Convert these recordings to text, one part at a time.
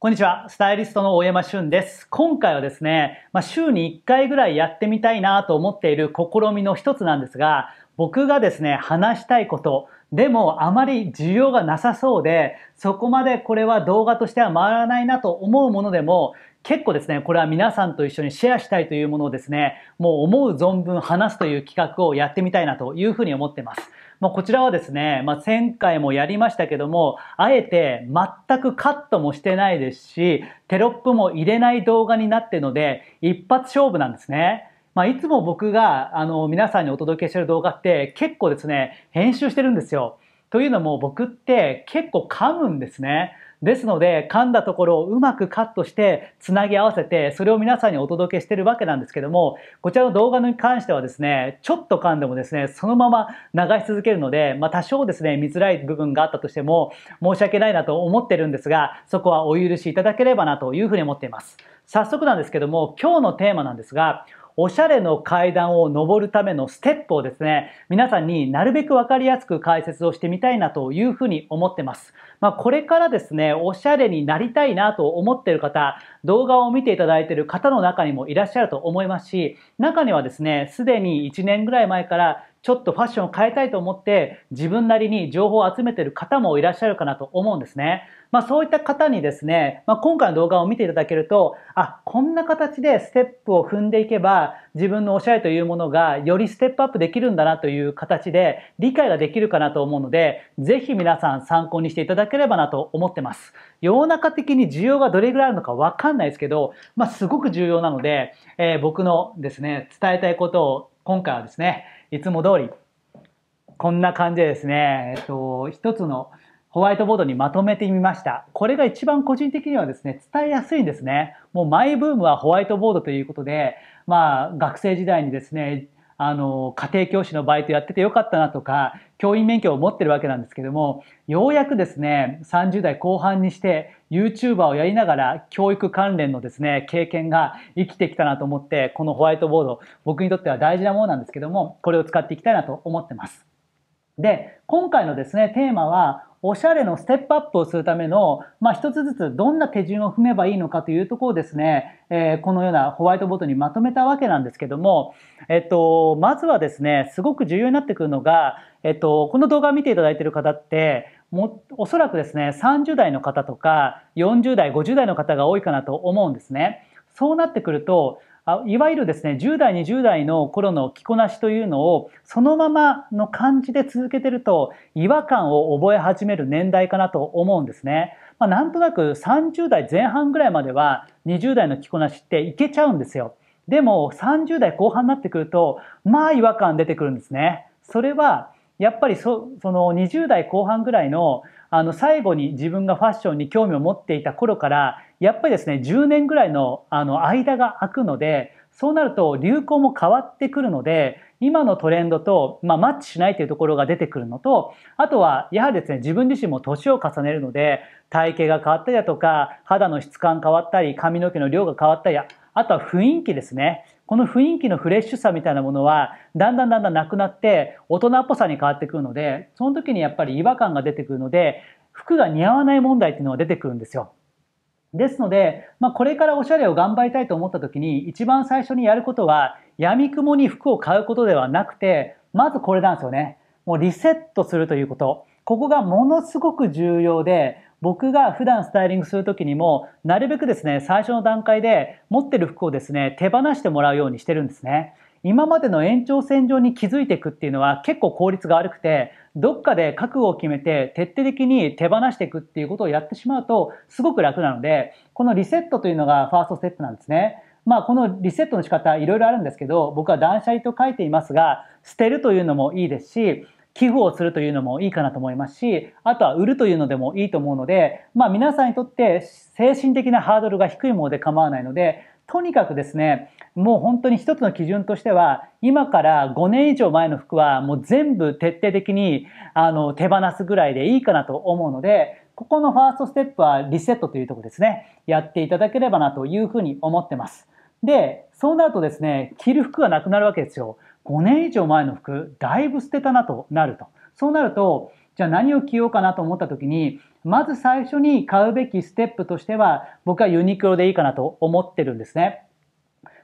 こんにちは。スタイリストの大山俊です。今回はですね、まあ、週に1回ぐらいやってみたいなと思っている試みの一つなんですが、僕がですね、話したいこと、でもあまり需要がなさそうで、そこまでこれは動画としては回らないなと思うものでも、結構ですね、これは皆さんと一緒にシェアしたいというものをですね、もう思う存分話すという企画をやってみたいなというふうに思ってます。まあ、こちらはですね、まあ、前回もやりましたけども、あえて全くカットもしてないですし、テロップも入れない動画になってるので、一発勝負なんですね。まあ、いつも僕があの皆さんにお届けしてる動画って結構ですね、編集してるんですよ。というのも僕って結構噛むんですね。ですので、噛んだところをうまくカットして、つなぎ合わせて、それを皆さんにお届けしてるわけなんですけども、こちらの動画に関してはですね、ちょっと噛んでもですね、そのまま流し続けるので、まあ、多少ですね、見づらい部分があったとしても、申し訳ないなと思ってるんですが、そこはお許しいただければなというふうに思っています。早速なんですけども、今日のテーマなんですが、おしゃれの階段を上るためのステップをですね、皆さんになるべくわかりやすく解説をしてみたいなというふうに思ってます。まあ、これからですね、おしゃれになりたいなと思っている方、動画を見ていただいている方の中にもいらっしゃると思いますし、中にはですね、すでに1年ぐらい前からちょっとファッションを変えたいと思って自分なりに情報を集めている方もいらっしゃるかなと思うんですね。まあそういった方にですね、まあ、今回の動画を見ていただけると、あ、こんな形でステップを踏んでいけば自分のおしゃれというものがよりステップアップできるんだなという形で理解ができるかなと思うので、ぜひ皆さん参考にしていただければなと思ってます。世の中的に需要がどれぐらいあるのかわかんないですけど、まあすごく重要なので、えー、僕のですね、伝えたいことを今回はですね、いつも通り、こんな感じでですね、えっと、一つのホワイトボードにまとめてみました。これが一番個人的にはですね、伝えやすいんですね。もうマイブームはホワイトボードということで、まあ、学生時代にですね、あの、家庭教師のバイトやっててよかったなとか、教員免許を持ってるわけなんですけども、ようやくですね、30代後半にして、YouTuber をやりながら、教育関連のですね、経験が生きてきたなと思って、このホワイトボード、僕にとっては大事なものなんですけども、これを使っていきたいなと思ってます。で、今回のですね、テーマは、おしゃれのステップアップをするための、まあ、一つずつどんな手順を踏めばいいのかというところをですね、えー、このようなホワイトボードにまとめたわけなんですけども、えっと、まずはですね、すごく重要になってくるのが、えっと、この動画を見ていただいている方って、もおそらくですね、30代の方とか40代、50代の方が多いかなと思うんですね。そうなってくると、いわゆるですね、10代、20代の頃の着こなしというのを、そのままの感じで続けてると、違和感を覚え始める年代かなと思うんですね。まあ、なんとなく30代前半ぐらいまでは、20代の着こなしっていけちゃうんですよ。でも、30代後半になってくると、まあ違和感出てくるんですね。それは、やっぱりそ、その20代後半ぐらいのあの最後に自分がファッションに興味を持っていた頃からやっぱりですね10年ぐらいのあの間が空くのでそうなると流行も変わってくるので今のトレンドと、まあ、マッチしないというところが出てくるのとあとはやはりですね自分自身も年を重ねるので体型が変わったりだとか肌の質感変わったり髪の毛の量が変わったりあとは雰囲気ですね。この雰囲気のフレッシュさみたいなものは、だんだんだんだんなくなって、大人っぽさに変わってくるので、その時にやっぱり違和感が出てくるので、服が似合わない問題っていうのが出てくるんですよ。ですので、まあ、これからおしゃれを頑張りたいと思った時に、一番最初にやることは、やみくもに服を買うことではなくて、まずこれなんですよね。もうリセットするということ。ここがものすごく重要で、僕が普段スタイリングする時にもなるべくですね最初の段階で持ってる服をですね手放してもらうようにしてるんですね今までの延長線上に気づいていくっていうのは結構効率が悪くてどっかで覚悟を決めて徹底的に手放していくっていうことをやってしまうとすごく楽なのでこのリセットというのがファーストステップなんですねまあ、このリセットの仕方いろいろあるんですけど僕は断捨離と書いていますが捨てるというのもいいですし寄付をするというのもいいかなと思いますし、あとは売るというのでもいいと思うので、まあ皆さんにとって精神的なハードルが低いもので構わないので、とにかくですね、もう本当に一つの基準としては、今から5年以上前の服はもう全部徹底的にあの手放すぐらいでいいかなと思うので、ここのファーストステップはリセットというとこですね、やっていただければなというふうに思ってます。で、そうなるとですね、着る服がなくなるわけですよ。5年以上前の服、だいぶ捨てたなとなると。そうなると、じゃあ何を着ようかなと思った時に、まず最初に買うべきステップとしては、僕はユニクロでいいかなと思ってるんですね。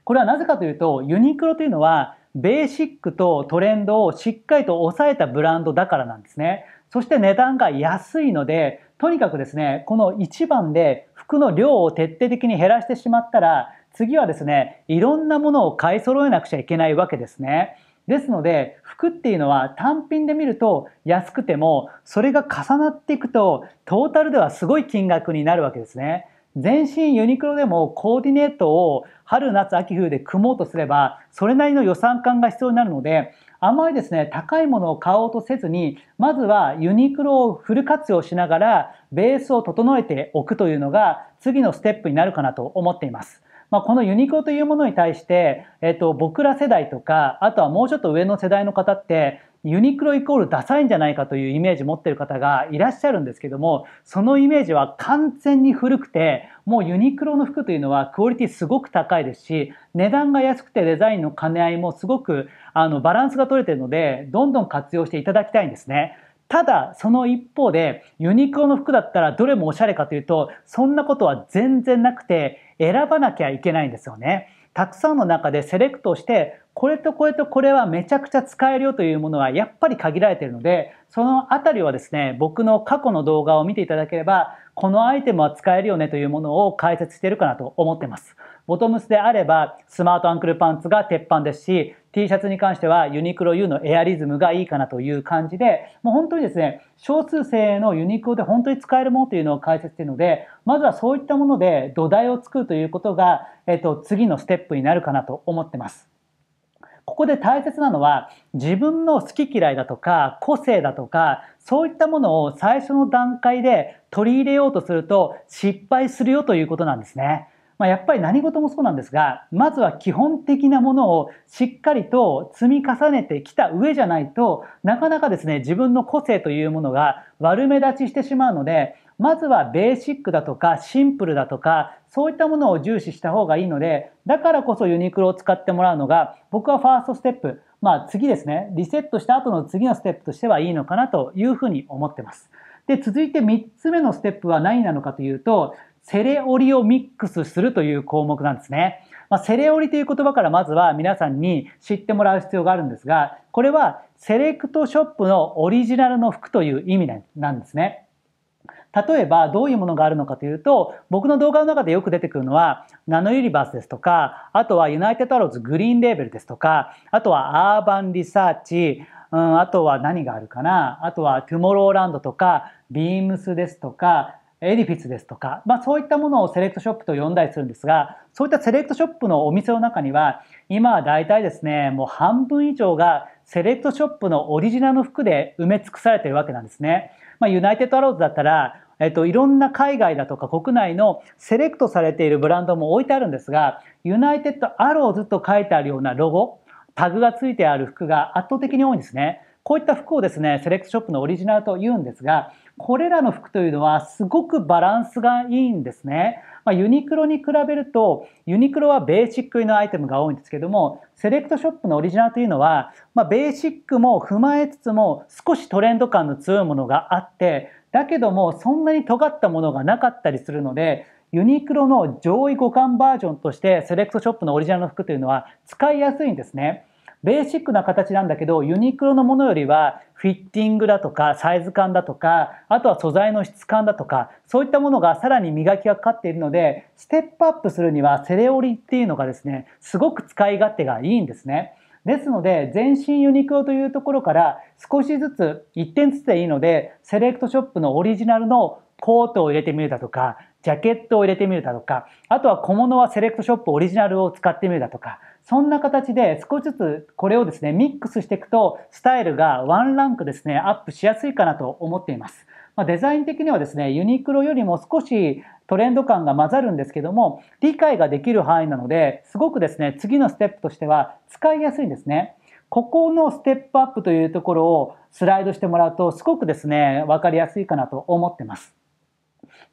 これはなぜかというと、ユニクロというのは、ベーシックとトレンドをしっかりと抑えたブランドだからなんですね。そして値段が安いので、とにかくですね、この1番で服の量を徹底的に減らしてしまったら、次はですね、いろんなものを買い揃えなくちゃいけないわけですね。ですので、服っていうのは単品で見ると安くても、それが重なっていくと、トータルではすごい金額になるわけですね。全身ユニクロでもコーディネートを春夏秋冬で組もうとすればそれなりの予算感が必要になるのであまりですね高いものを買おうとせずにまずはユニクロをフル活用しながらベースを整えておくというのが次のステップになるかなと思っていますまあ、このユニクロというものに対して、えっと、僕ら世代とか、あとはもうちょっと上の世代の方って、ユニクロイコールダサいんじゃないかというイメージ持ってる方がいらっしゃるんですけども、そのイメージは完全に古くて、もうユニクロの服というのはクオリティすごく高いですし、値段が安くてデザインの兼ね合いもすごくあのバランスが取れてるので、どんどん活用していただきたいんですね。ただ、その一方で、ユニクロの服だったらどれもおしゃれかというと、そんなことは全然なくて、選ばなきゃいけないんですよね。たくさんの中でセレクトして、これとこれとこれはめちゃくちゃ使えるよというものはやっぱり限られているので、そのあたりはですね、僕の過去の動画を見ていただければ、このアイテムは使えるよねというものを解説しているかなと思ってます。ボトムスであれば、スマートアンクルパンツが鉄板ですし、T シャツに関してはユニクロ U のエアリズムがいいかなという感じで、もう本当にですね、少数生のユニクロで本当に使えるものというのを解説しているので、まずはそういったもので土台を作るということが、えっと、次のステップになるかなと思ってます。ここで大切なのは自分の好き嫌いだとか個性だとかそういったものを最初の段階で取り入れようとすると失敗するよということなんですね。まあ、やっぱり何事もそうなんですがまずは基本的なものをしっかりと積み重ねてきた上じゃないとなかなかですね自分の個性というものが悪目立ちしてしまうのでまずはベーシックだとかシンプルだとかそういったものを重視した方がいいのでだからこそユニクロを使ってもらうのが僕はファーストステップまあ次ですねリセットした後の次のステップとしてはいいのかなというふうに思ってます。で続いて3つ目のステップは何なのかというとセレオリをミックスするという項目なんですね。まあ、セレオリという言葉からまずは皆さんに知ってもらう必要があるんですが、これはセレクトショップのオリジナルの服という意味なんですね。例えばどういうものがあるのかというと僕の動画の中でよく出てくるのはナノユニバースですとかあとはユナイテッドアローズグリーンレーベルですとかあとはアーバンリサーチ、うん、あとは何があるかなあとはトゥモローランドとかビームスですとかエディフィスですとか、まあ、そういったものをセレクトショップと呼んだりするんですが、そういったセレクトショップのお店の中には、今は大体ですね、もう半分以上がセレクトショップのオリジナルの服で埋め尽くされているわけなんですね。まあ、ユナイテッドアローズだったら、えっと、いろんな海外だとか国内のセレクトされているブランドも置いてあるんですが、ユナイテッドアローズと書いてあるようなロゴ、タグがついてある服が圧倒的に多いんですね。こういった服をですね、セレクトショップのオリジナルと言うんですが、これらの服というのはすごくバランスがいいんですね。まあ、ユニクロに比べると、ユニクロはベーシックのアイテムが多いんですけども、セレクトショップのオリジナルというのは、まあ、ベーシックも踏まえつつも少しトレンド感の強いものがあって、だけどもそんなに尖ったものがなかったりするので、ユニクロの上位互換バージョンとしてセレクトショップのオリジナルの服というのは使いやすいんですね。ベーシックな形なんだけど、ユニクロのものよりは、フィッティングだとか、サイズ感だとか、あとは素材の質感だとか、そういったものがさらに磨きがかかっているので、ステップアップするには、セレオリっていうのがですね、すごく使い勝手がいいんですね。ですので、全身ユニクロというところから少しずつ1点ずつでいいので、セレクトショップのオリジナルのコートを入れてみるだとか、ジャケットを入れてみるだとか、あとは小物はセレクトショップオリジナルを使ってみるだとか、そんな形で少しずつこれをですね、ミックスしていくと、スタイルがワンランクですね、アップしやすいかなと思っています。まデザイン的にはですね、ユニクロよりも少しトレンド感が混ざるんですけども、理解ができる範囲なので、すごくですね、次のステップとしては使いやすいんですね。ここのステップアップというところをスライドしてもらうと、すごくですね、わかりやすいかなと思ってます。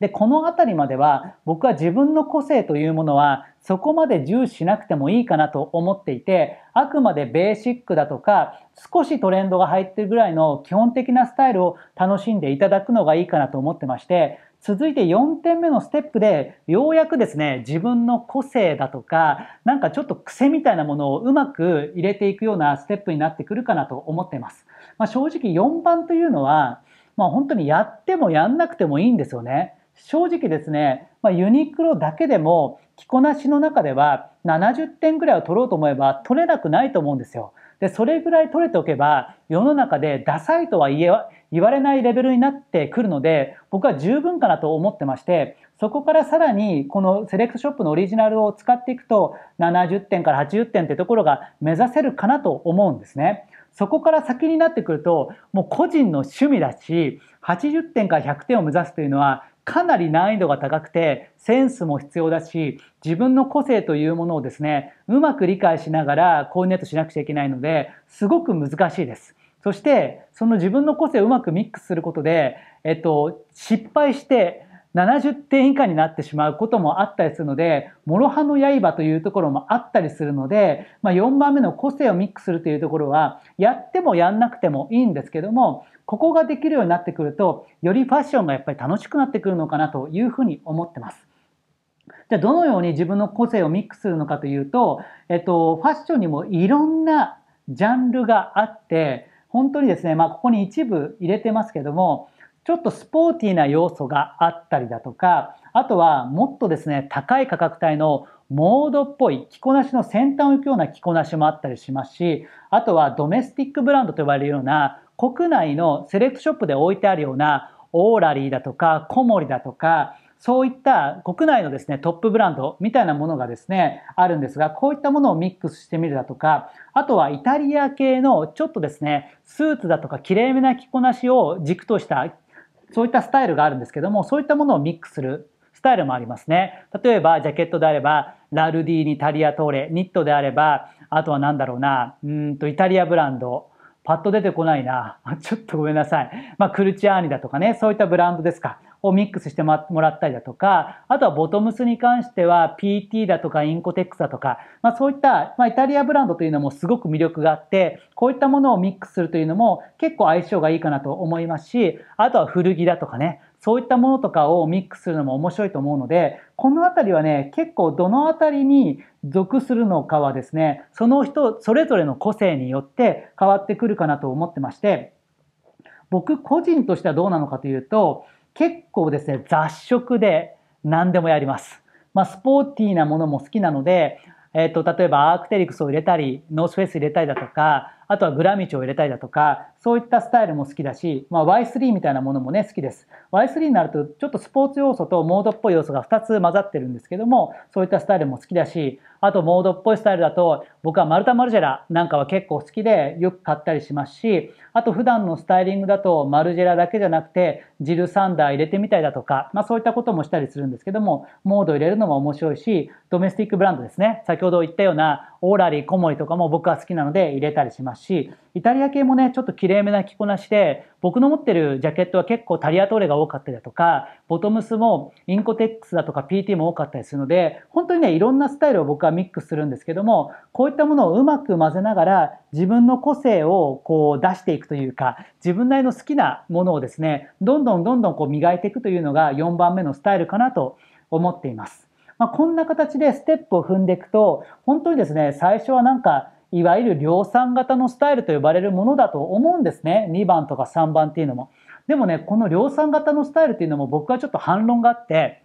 で、この辺りまでは僕は自分の個性というものはそこまで重視しなくてもいいかなと思っていて、あくまでベーシックだとか、少しトレンドが入ってるぐらいの基本的なスタイルを楽しんでいただくのがいいかなと思ってまして、続いて4点目のステップで、ようやくですね、自分の個性だとか、なんかちょっと癖みたいなものをうまく入れていくようなステップになってくるかなと思っています。まあ、正直4番というのは、まあ、本当にやってもやんなくてもいいんですよね。正直ですね、まあ、ユニクロだけでも着こなしの中では70点ぐらいを取ろうと思えば取れなくないと思うんですよ。で、それぐらい取れておけば世の中でダサいとは言われないレベルになってくるので僕は十分かなと思ってましてそこからさらにこのセレクトショップのオリジナルを使っていくと70点から80点ってところが目指せるかなと思うんですね。そこから先になってくるともう個人の趣味だし80点から100点を目指すというのはかなり難易度が高くてセンスも必要だし自分の個性というものをですねうまく理解しながらコーディネートしなくちゃいけないのですごく難しいです。そしてその自分の個性をうまくミックスすることで、えっと、失敗して70点以下になってしまうこともあったりするので、諸刃の刃というところもあったりするので、まあ、4番目の個性をミックスするというところは、やってもやんなくてもいいんですけども、ここができるようになってくると、よりファッションがやっぱり楽しくなってくるのかなというふうに思ってます。じゃあどのように自分の個性をミックスするのかというと、えっと、ファッションにもいろんなジャンルがあって、本当にですね、まあ、ここに一部入れてますけども、ちょっとスポーティーな要素があったりだとか、あとはもっとですね、高い価格帯のモードっぽい着こなしの先端を行くような着こなしもあったりしますし、あとはドメスティックブランドと呼ばれるような国内のセレクトショップで置いてあるようなオーラリーだとかコモリだとかそういった国内のですね、トップブランドみたいなものがですね、あるんですが、こういったものをミックスしてみるだとか、あとはイタリア系のちょっとですね、スーツだとかきれいめな着こなしを軸とした、そういったスタイルがあるんですけども、そういったものをミックスするスタイルもありますね。例えば、ジャケットであれば、ラルディーニ、タリアトーレ、ニットであれば、あとは何だろうな、うんと、イタリアブランド、パッと出てこないな。ちょっとごめんなさい。まあ、クルチアーニだとかね、そういったブランドですか。をミックスしてもらったりだとか、あとはボトムスに関しては PT だとかインコテックスだとか、まあそういった、まあイタリアブランドというのもすごく魅力があって、こういったものをミックスするというのも結構相性がいいかなと思いますし、あとは古着だとかね、そういったものとかをミックスするのも面白いと思うので、このあたりはね、結構どのあたりに属するのかはですね、その人、それぞれの個性によって変わってくるかなと思ってまして、僕個人としてはどうなのかというと、結構ですね、雑食で何でもやります。まあ、スポーティーなものも好きなので、えっ、ー、と、例えばアークテリクスを入れたり、ノースフェイス入れたりだとか、あとはグラミチを入れたりだとか、そういったスタイルも好きだし、まあ、Y3 みたいなものもね、好きです。Y3 になると、ちょっとスポーツ要素とモードっぽい要素が2つ混ざってるんですけども、そういったスタイルも好きだし、あとモードっぽいスタイルだと、僕はマルタ・マルジェラなんかは結構好きで、よく買ったりしますし、あと普段のスタイリングだと、マルジェラだけじゃなくて、ジル・サンダー入れてみたりだとか、まあ、そういったこともしたりするんですけども、モード入れるのも面白いし、ドメスティックブランドですね。先ほど言ったような、オーラリー・コモリとかも僕は好きなので入れたりしますますし、イタリア系もね、ちょっときれいめな着こなしで、僕の持ってるジャケットは結構タリアトーレが多かったりだとか、ボトムスもインコテックスだとか PT も多かったりするので、本当にね、いろんなスタイルを僕はミックスするんですけども、こういったものをうまく混ぜながら、自分の個性をこう出していくというか、自分なりの好きなものをですね、どんどんどんどんこう磨いていくというのが4番目のスタイルかなと思っています。まあ、こんな形でステップを踏んでいくと、本当にですね、最初はなんかいわゆる量産型のスタイルと呼ばれるものだと思うんですね。2番とか3番っていうのも。でもね、この量産型のスタイルっていうのも僕はちょっと反論があって、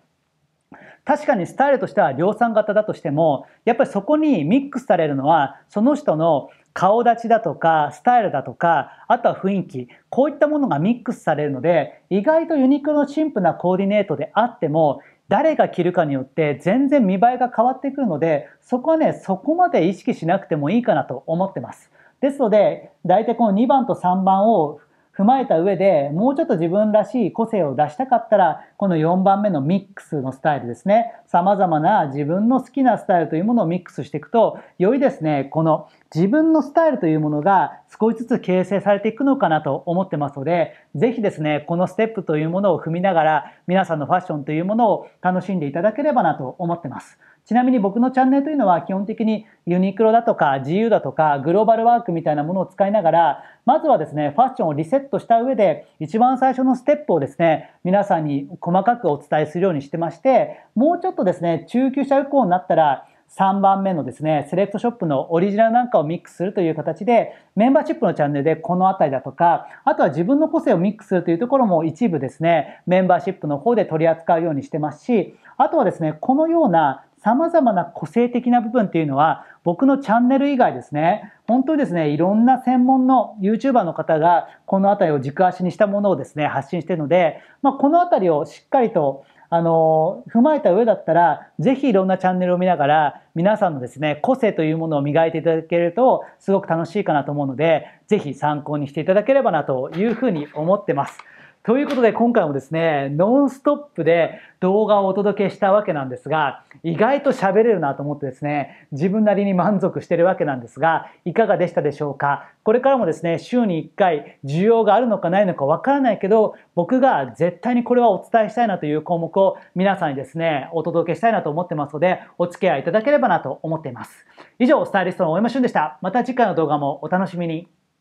確かにスタイルとしては量産型だとしても、やっぱりそこにミックスされるのは、その人の顔立ちだとか、スタイルだとか、あとは雰囲気、こういったものがミックスされるので、意外とユニクロのシンプルなコーディネートであっても、誰が着るかによって全然見栄えが変わってくるので、そこはね、そこまで意識しなくてもいいかなと思ってます。ですので、大体この2番と3番を踏まえた上で、もうちょっと自分らしい個性を出したかったら、この4番目のミックスのスタイルですね。様々な自分の好きなスタイルというものをミックスしていくと、よりですね、この自分のスタイルというものが少しずつ形成されていくのかなと思ってますので、ぜひですね、このステップというものを踏みながら、皆さんのファッションというものを楽しんでいただければなと思ってます。ちなみに僕のチャンネルというのは基本的にユニクロだとか自由だとかグローバルワークみたいなものを使いながら、まずはですね、ファッションをリセットした上で、一番最初のステップをですね、皆さんに細かくお伝えするようにしてまして、もうちょっとですね、中級者以降になったら、3番目のですね、セレクトショップのオリジナルなんかをミックスするという形で、メンバーシップのチャンネルでこの辺りだとか、あとは自分の個性をミックスするというところも一部ですね、メンバーシップの方で取り扱うようにしてますし、あとはですね、このような様々な個性的な部分っていうのは、僕のチャンネル以外ですね、本当にですね、いろんな専門の YouTuber の方が、この辺りを軸足にしたものをですね、発信しているので、まあ、この辺りをしっかりと、あの、踏まえた上だったら、ぜひいろんなチャンネルを見ながら、皆さんのですね、個性というものを磨いていただけると、すごく楽しいかなと思うので、ぜひ参考にしていただければなというふうに思ってます。ということで今回もですね、ノンストップで動画をお届けしたわけなんですが、意外と喋れるなと思ってですね、自分なりに満足してるわけなんですが、いかがでしたでしょうかこれからもですね、週に1回需要があるのかないのかわからないけど、僕が絶対にこれはお伝えしたいなという項目を皆さんにですね、お届けしたいなと思ってますので、お付き合いいただければなと思っています。以上、スタイリストの大山俊でした。また次回の動画もお楽しみに。